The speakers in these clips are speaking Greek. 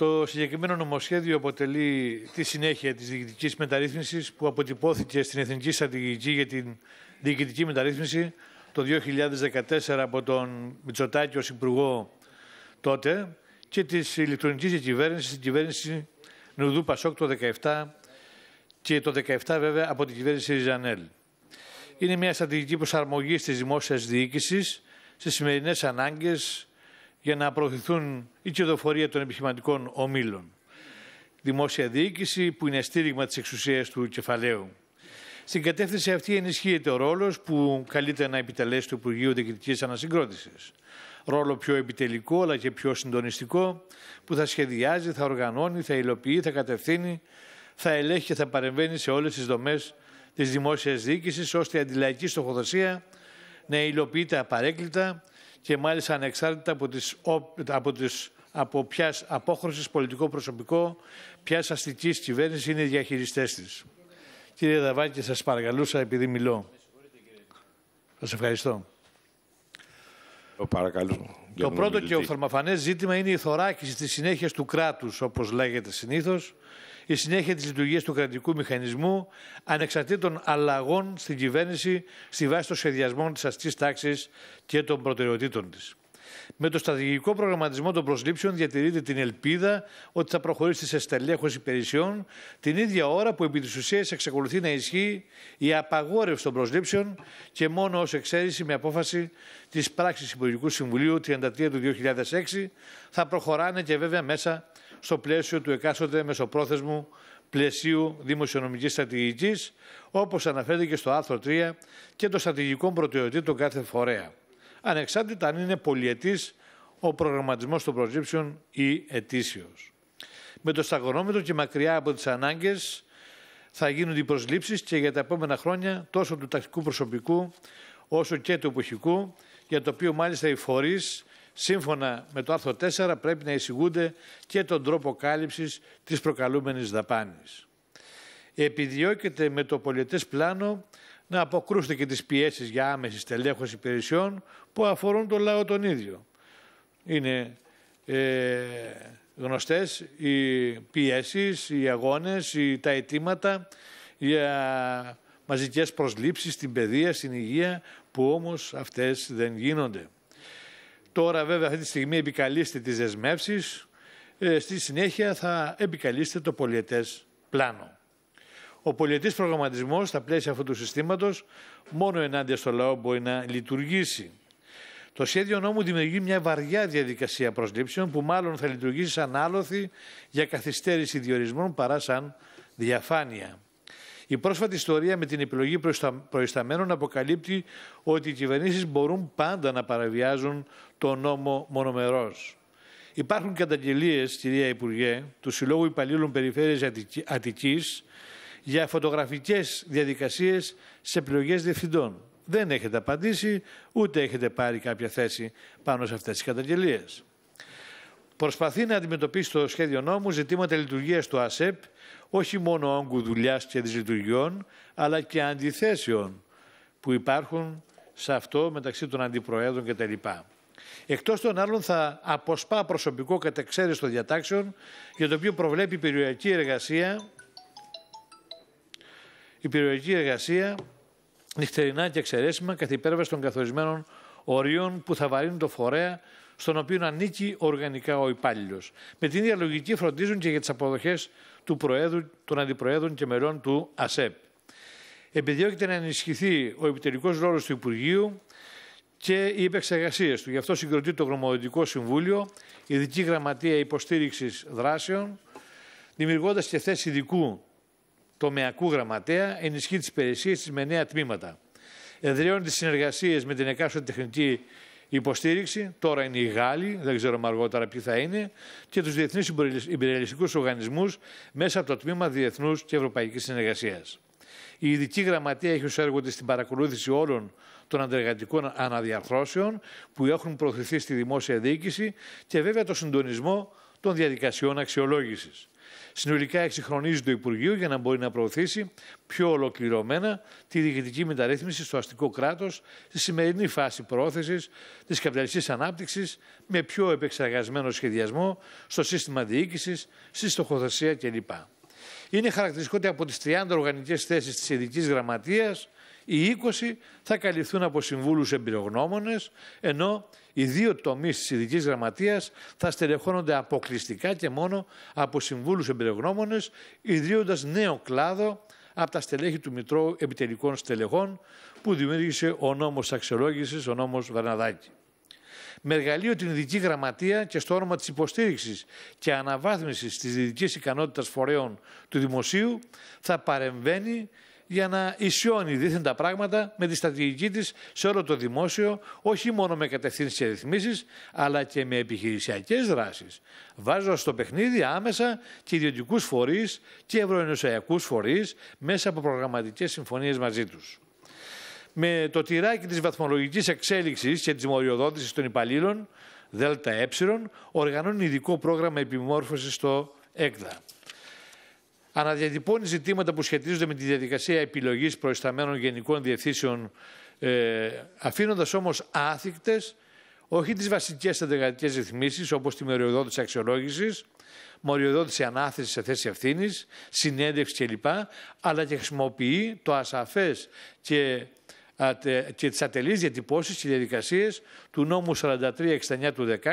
Το συγκεκριμένο νομοσχέδιο αποτελεί τη συνέχεια της διοικητικής μεταρρύθμισης που αποτυπώθηκε στην Εθνική Στρατηγική για την Διοικητική Μεταρρύθμιση το 2014 από τον Μητσοτάκη ως Υπουργό τότε και της ηλεκτρονικής διακυβέρνησης στην κυβέρνησης Νουδού Πασόκ το 2017 και το 2017 βέβαια από την κυβέρνηση Ριζανέλ. Είναι μια στρατηγική προσαρμογής της δημόσιας διοίκησης στις σημερινές ανάγκες, για να προωθηθούν η κερδοφορία των επιχειρηματικών ομίλων. Δημόσια διοίκηση που είναι στήριγμα της εξουσίας του κεφαλαίου. Στην κατεύθυνση αυτή ενισχύεται ο ρόλος που καλείται να επιτελέσει το Υπουργείο Διοικητικής Ανασυγκρότησης. Ρόλο πιο επιτελικό αλλά και πιο συντονιστικό που θα σχεδιάζει, θα οργανώνει, θα υλοποιεί, θα κατευθύνει, θα ελέγχει και θα παρεμβαίνει σε όλες τις δομές της δημόσιας διοίκησης ώστε η αντιλαϊκή στοχοδοσία να υλοποιείται και μάλιστα ανεξάρτητα από τις, από τις από ποιας απόχρωσης πολιτικό προσωπικό, ποιας αστικής κυβέρνησης είναι οι διαχειριστές της. Κύριε Δαβάκη, σας παρακαλούσα επειδή μιλώ. Σας ευχαριστώ. Ε, παρακαλώ. Το πρώτο και θερμαφανέ ζήτημα είναι η θωράκιση της συνέχειας του κράτους, όπως λέγεται συνήθως, η συνέχεια της λειτουργίας του κρατικού μηχανισμού, ανεξαρτήτων αλλαγών στην κυβέρνηση στη βάση των σχεδιασμών της αστικής τάξης και των προτεραιοτήτων της. Με το στρατηγικό προγραμματισμό των προσλήψεων διατηρείται την ελπίδα ότι θα προχωρήσει σε στελέχωση υπηρεσιών, την ίδια ώρα που επί της ουσίας εξακολουθεί να ισχύει η απαγόρευση των προσλήψεων και μόνο ως εξαίρεση με απόφαση της πράξης Υπουργικού Συμβουλίου 33 του 2006 θα προχωράνε και βέβαια μέσα στο πλαίσιο του εκάστοτε μεσοπρόθεσμου πλαισίου δημοσιονομικής στρατηγικής, όπως αναφέρεται και στο άρθρο 3 και των στρατηγικών προτεραιοτήτων κάθε φορέα ανεξάρτητα αν είναι πολιετής ο προγραμματισμός των προσλήψεων ή ετήσιος. Με το σταγονόμετρο και μακριά από τις ανάγκες θα γίνονται οι προσλήψεις και για τα επόμενα χρόνια τόσο του τακτικού προσωπικού όσο και του εποχικού, για το οποίο μάλιστα οι φορείς σύμφωνα με το άρθρο 4 πρέπει να εισηγούνται και τον τρόπο κάλυψης της προκαλούμενης δαπάνης. Επιδιώκεται με το πολιετές πλάνο να αποκρούσετε και τις πιέσεις για άμεσης στελέχωσης υπηρεσιών που αφορούν τον λαό τον ίδιο. Είναι ε, γνωστές οι πιέσεις, οι αγώνες, οι, τα αιτήματα για μαζικές προσλήψεις στην παιδεία, στην υγεία, που όμως αυτές δεν γίνονται. Τώρα βέβαια αυτή τη στιγμή επικαλείστε τις δεσμεύσεις. Ε, στη συνέχεια θα επικαλείστε το πολιετές πλάνο. Ο πολιτικός προγραμματισμός στα πλαίσια αυτού του συστήματος μόνο ενάντια στο λαό μπορεί να λειτουργήσει. Το σχέδιο νόμου δημιουργεί μια βαριά διαδικασία προσλήψεων που μάλλον θα λειτουργήσει σαν άλοθη για καθυστέρηση διορισμών παρά σαν διαφάνεια. Η πρόσφατη ιστορία με την επιλογή προϊσταμένων αποκαλύπτει ότι οι κυβερνήσεις μπορούν πάντα να παραβιάζουν το νόμο μονομερός. Υπάρχουν καταγγελίες, κυρία Υπουργέ, του Συλλόγου Υπαλλήλων Περιφέρειας Αττικής για φωτογραφικές διαδικασίες σε επιλογές διευθυντών. Δεν έχετε απαντήσει, ούτε έχετε πάρει κάποια θέση πάνω σε αυτές τις καταγγελίες. Προσπαθεί να αντιμετωπίσει το σχέδιο νόμου ζητήματα λειτουργίας του ΑΣΕΠ, όχι μόνο όγκου δουλειάς και δυσλειτουργιών, αλλά και αντιθέσεων που υπάρχουν σε αυτό μεταξύ των αντιπροέδρων κτλ. Εκτός των άλλων, θα αποσπά προσωπικό κατεξαίρεση των διατάξεων για το οποίο προβλέπει η περιοριακή εργασία η περιοδική εργασία, νυχτερινά και εξαιρέσιμα καθ' υπέρβαση των καθορισμένων ορίων που θα βαρύνουν το φορέα στον οποίο ανήκει οργανικά ο υπάλληλος. Με την ίδια λογική φροντίζουν και για τις αποδοχές του Προέδρου, των Αντιπροέδρων και μελών του ΑΣΕΠ. Επιδιώκεται να ενισχυθεί ο επιτελικός ρόλος του Υπουργείου και οι επεξεργασίες του. Γι' αυτό συγκροτεί το Γνωμοδοτικό Συμβούλιο, Ειδική Γραμματεία Υποστήριξης Δράσεων, δημιουργώντας και θέση ειδικού τομεακού γραμματέα, ενισχύει τις υπηρεσίες της με νέα τμήματα. Εδραιώνει τις συνεργασίες με την εκάστοτε Τεχνική υποστήριξη. Τώρα είναι οι Γάλλοι, δεν ξέρουμε αργότερα ποιοι θα είναι, και τους διεθνείς υπηρελιστικούς οργανισμούς μέσα από το τμήμα Διεθνούς και Ευρωπαϊκής Συνεργασίας. Η ειδική γραμματεία έχει ως έργο την παρακολούθηση όλων των αντεργατικών αναδιαρθρώσεων που έχουν προωθηθεί στη δημόσια διοίκηση και βέβαια το συντονισμό των διαδικασιών αξιολόγησης. Συνολικά εξυγχρονίζει το Υπουργείο για να μπορεί να προωθήσει πιο ολοκληρωμένα τη διοικητική μεταρρύθμιση στο αστικό κράτος στη σημερινή φάση προώθησης της καπιταλιστικής ανάπτυξης με πιο επεξεργασμένο σχεδιασμό στο σύστημα διοίκησης, στη στοχοθεσία κλπ. Είναι χαρακτηριστικό ότι από τις 30 οργανικές θέσεις της ειδικής γραμματείας οι 20 θα καλυφθούν από συμβούλους εμπειρογνώμονες, ενώ οι δύο τομείς της ειδικής γραμματείας θα στελεχώνονται αποκλειστικά και μόνο από συμβούλους εμπειρογνώμονες, ιδρύοντας νέο κλάδο από τα στελέχη του Μητρώου Επιτελικών Στελεχών που δημιούργησε ο νόμος αξιολόγησης, ο νόμος Βαρναδάκη. Με εργαλείο την ειδική γραμματεία και στο όνομα της υποστήριξης και αναβάθμισης της διδική ικανότητας φορέων του Δημοσίου θα παρεμβαίνει για να ισιώνει δίθεν τα πράγματα με τη στρατηγική της σε όλο το δημόσιο, όχι μόνο με κατευθύνσεις και ρυθμίσεις, αλλά και με επιχειρησιακές δράσεις, βάζοντας στο παιχνίδι άμεσα και ιδιωτικούς φορείς και ευρωενωσιακούς φορείς μέσα από προγραμματικές συμφωνίες μαζί τους. Με το τυράκι της βαθμολογικής εξέλιξης και της μοριοδότησης των υπαλλήλων, ΔΕΛΤΑ ε, οργανώνει ειδικό πρόγραμμα επιμόρφωσης στο ΕΚΔΑ αναδιατυπώνει ζητήματα που σχετίζονται με τη διαδικασία επιλογής προϊσταμένων γενικών διευθύνσεων, ε, αφήνοντας όμως άθικτες όχι τις βασικές αντεργατικέ ρυθμίσεις όπως τη μεριοδότηση αξιολόγησης, μοριοδότηση ανάθεσης σε θέση ευθύνης, συνέντευξη κλπ. Αλλά και χρησιμοποιεί το ασαφές και, και τις ατελείς διατυπώσεις και διαδικασίες του νόμου 4369 του 16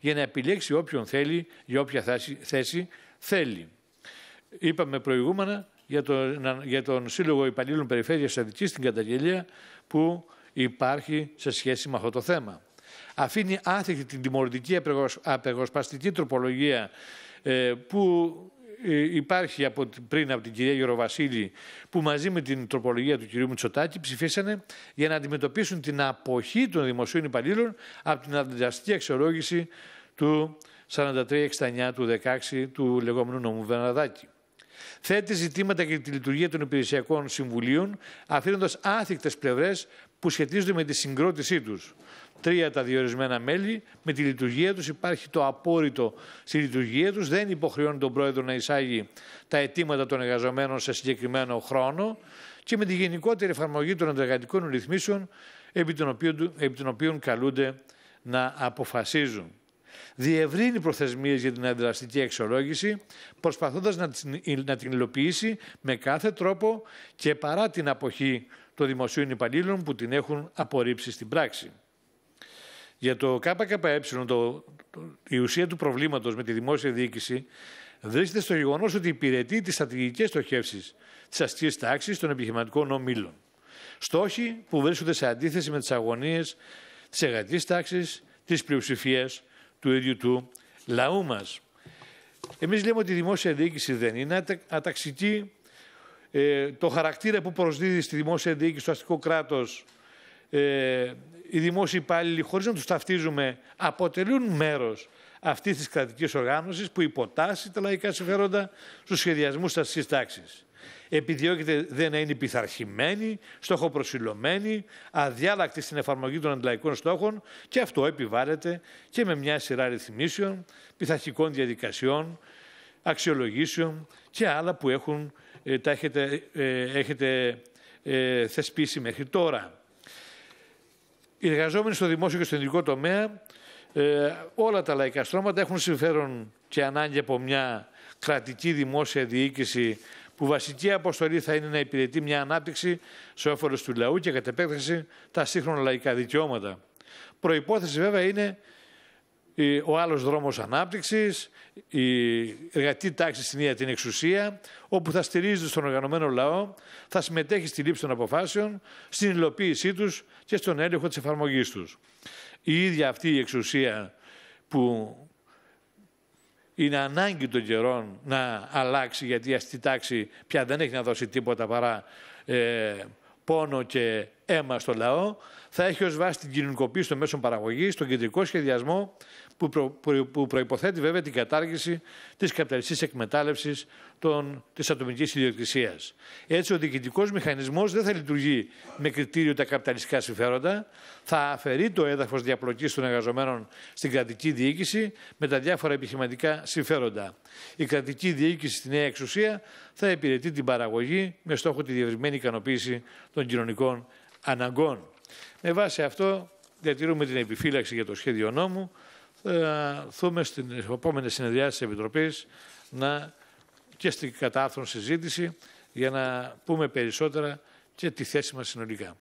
για να επιλέξει όποιον θέλει για όποια θέση θέλει. Είπαμε προηγούμενα για τον, για τον Σύλλογο Υπαλλήλων Περιφέρειας Αδικής στην καταγγελία που υπάρχει σε σχέση με αυτό το θέμα. Αφήνει άθικη την τιμωρητική απεγοσπαστική τροπολογία ε, που ε, υπάρχει από, πριν από την κυρία Γεωργοβασίλη που μαζί με την τροπολογία του κυρίου Μητσοτάκη ψηφίσανε για να αντιμετωπίσουν την αποχή των δημοσίων υπαλλήλων από την αντιδραστική αξιολόγηση του 43 4369 του 16 του λεγόμενου νομού Βεναδάκη. Θέτει ζητήματα για τη λειτουργία των υπηρεσιακών συμβουλίων, αφήνοντας άθικτες πλευρές που σχετίζονται με τη συγκρότησή τους. Τρία τα διορισμένα μέλη, με τη λειτουργία τους υπάρχει το απόρριτο στη λειτουργία τους, δεν υποχρεώνει τον πρόεδρο να εισάγει τα αιτήματα των εργαζομένων σε συγκεκριμένο χρόνο και με τη γενικότερη εφαρμογή των εργατικών ρυθμίσεων επί των οποίων καλούνται να αποφασίζουν διευρύνει προθεσμίες για την αντιδραστική αξιολόγηση, προσπαθώντας να την, υλοποιήσει με κάθε τρόπο και παρά την αποχή των δημοσίων υπαλλήλων που την έχουν απορρίψει στην πράξη. Για το ΚΚΕ, το, το, η ουσία του προβλήματος με τη δημόσια διοίκηση βρίσκεται στο γεγονός ότι υπηρετεί τις στρατηγικές στοχεύσεις της αστικής τάξης των επιχειρηματικών ομήλων. Στόχοι που βρίσκονται σε αντίθεση με τις αγωνίες της εργατικής τάξης, της πλειοψηφίας του ίδιου του λαού μας. Εμείς λέμε ότι η δημόσια διοίκηση δεν είναι αταξική. Ε, το χαρακτήρα που προσδίδει στη δημόσια διοίκηση στο αστικό κράτος ε, οι δημόσιοι υπάλληλοι, χωρίς να τους ταυτίζουμε, αποτελούν μέρος αυτής της κρατικής οργάνωσης που υποτάσσει τα λαϊκά συμφέροντα στους σχεδιασμούς της αστικής τάξης. Επιδιώκεται δεν να είναι πειθαρχημένη, στοχοπροσιλωμένη, αδιάλακτη στην εφαρμογή των αντιλαϊκών στόχων και αυτό επιβάλλεται και με μια σειρά ρυθμίσεων, πειθαρχικών διαδικασιών, αξιολογήσεων και άλλα που έχουν, ε, τα έχετε, ε, έχετε ε, θεσπίσει μέχρι τώρα. Οι εργαζόμενοι στο δημόσιο και στο ειδικό τομέα, όλα τα λαϊκά στρώματα έχουν συμφέρον και ανάγκη από μια κρατική δημόσια διοίκηση που βασική αποστολή θα είναι να υπηρετεί μια ανάπτυξη σε όφελος του λαού και κατ' επέκταση τα σύγχρονα λαϊκά δικαιώματα. Προπόθεση βέβαια είναι ο άλλος δρόμος ανάπτυξης, η εργατική τάξη στην ίδια την εξουσία, όπου θα στηρίζεται στον οργανωμένο λαό, θα συμμετέχει στη λήψη των αποφάσεων, στην υλοποίησή τους και στον έλεγχο της εφαρμογής τους. Η ίδια αυτή η εξουσία που είναι ανάγκη των καιρών να αλλάξει γιατί η αστή τάξη πια δεν έχει να δώσει τίποτα παρά ε, πόνο και αίμα στο λαό, θα έχει ως βάση την κοινωνικοποίηση των μέσων παραγωγής, τον κεντρικό σχεδιασμό, που, προ, που προϋποθέτει βέβαια την κατάργηση της καπιταλιστικής εκμετάλλευσης των, της ατομικής ιδιοκτησίας. Έτσι, ο διοικητικός μηχανισμός δεν θα λειτουργεί με κριτήριο τα καπιταλιστικά συμφέροντα, θα αφαιρεί το έδαφος διαπλοκής των εργαζομένων στην κρατική διοίκηση με τα διάφορα επιχειρηματικά συμφέροντα. Η κρατική διοίκηση στη νέα εξουσία θα υπηρετεί την παραγωγή με στόχο τη διευρυμένη ικανοποίηση των κοινωνικών αναγκών. Με βάση αυτό διατηρούμε την επιφύλαξη για το σχέδιο νόμου θα ε, δούμε στην επόμενη συνεδρίαση της Επιτροπής να, και στην κατάθρον συζήτηση για να πούμε περισσότερα και τη θέση μας συνολικά.